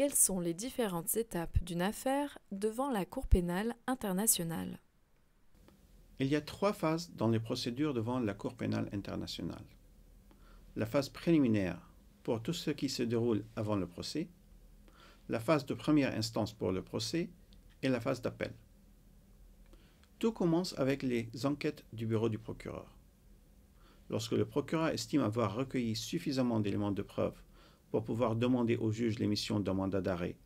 quelles sont les différentes étapes d'une affaire devant la Cour pénale internationale Il y a trois phases dans les procédures devant la Cour pénale internationale. La phase préliminaire pour tout ce qui se déroule avant le procès, la phase de première instance pour le procès et la phase d'appel. Tout commence avec les enquêtes du bureau du procureur. Lorsque le procureur estime avoir recueilli suffisamment d'éléments de preuve pour pouvoir demander au juge l'émission d'un mandat d'arrêt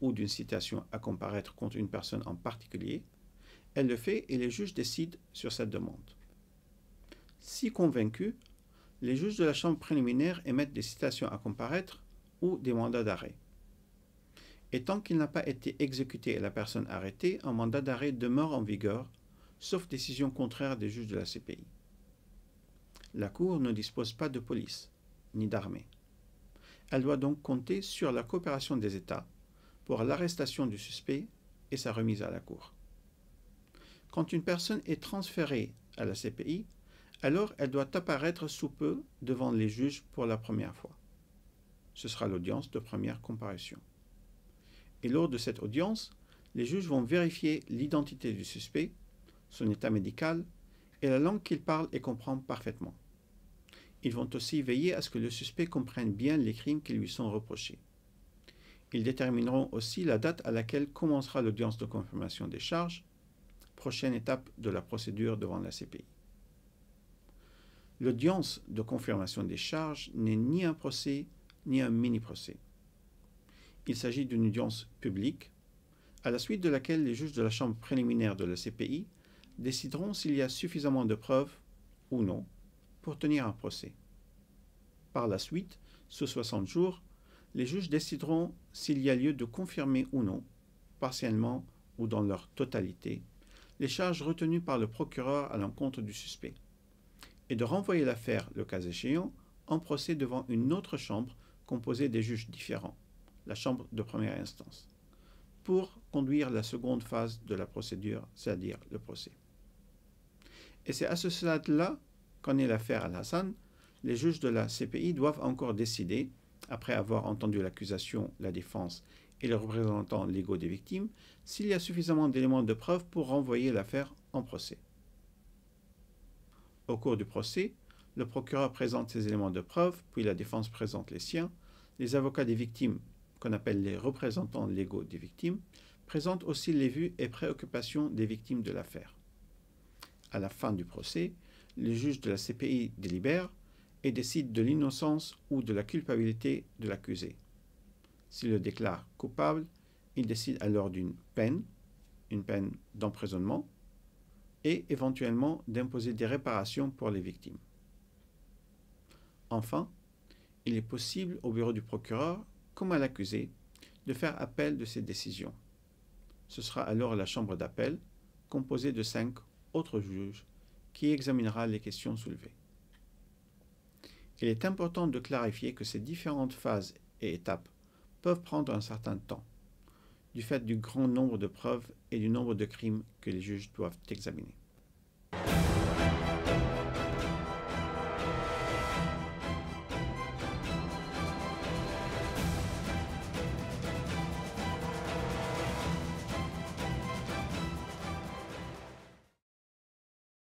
ou d'une citation à comparaître contre une personne en particulier, elle le fait et les juges décident sur cette demande. Si convaincu, les juges de la chambre préliminaire émettent des citations à comparaître ou des mandats d'arrêt. Et tant qu'il n'a pas été exécuté et la personne arrêtée, un mandat d'arrêt demeure en vigueur, sauf décision contraire des juges de la CPI. La Cour ne dispose pas de police ni d'armée. Elle doit donc compter sur la coopération des États pour l'arrestation du suspect et sa remise à la Cour. Quand une personne est transférée à la CPI, alors elle doit apparaître sous peu devant les juges pour la première fois. Ce sera l'audience de première comparution. Et lors de cette audience, les juges vont vérifier l'identité du suspect, son état médical et la langue qu'il parle et comprend parfaitement. Ils vont aussi veiller à ce que le suspect comprenne bien les crimes qui lui sont reprochés. Ils détermineront aussi la date à laquelle commencera l'audience de confirmation des charges, prochaine étape de la procédure devant la CPI. L'audience de confirmation des charges n'est ni un procès ni un mini-procès. Il s'agit d'une audience publique, à la suite de laquelle les juges de la chambre préliminaire de la CPI décideront s'il y a suffisamment de preuves ou non pour tenir un procès. Par la suite, sous 60 jours, les juges décideront s'il y a lieu de confirmer ou non, partiellement ou dans leur totalité, les charges retenues par le procureur à l'encontre du suspect, et de renvoyer l'affaire, le cas échéant, en procès devant une autre chambre composée des juges différents, la chambre de première instance, pour conduire la seconde phase de la procédure, c'est-à-dire le procès. Et c'est à ce stade-là qu'en est l'affaire Al-Hassan, les juges de la CPI doivent encore décider, après avoir entendu l'accusation, la défense et les représentants légaux des victimes, s'il y a suffisamment d'éléments de preuve pour renvoyer l'affaire en procès. Au cours du procès, le procureur présente ses éléments de preuve, puis la défense présente les siens. Les avocats des victimes, qu'on appelle les représentants légaux des victimes, présentent aussi les vues et préoccupations des victimes de l'affaire. À la fin du procès, les juges de la CPI délibèrent et décident de l'innocence ou de la culpabilité de l'accusé. S'il le déclare coupable, il décide alors d'une peine, une peine d'emprisonnement, et éventuellement d'imposer des réparations pour les victimes. Enfin, il est possible au bureau du procureur, comme à l'accusé, de faire appel de ses décisions. Ce sera alors la chambre d'appel, composée de cinq autres juges qui examinera les questions soulevées. Il est important de clarifier que ces différentes phases et étapes peuvent prendre un certain temps, du fait du grand nombre de preuves et du nombre de crimes que les juges doivent examiner.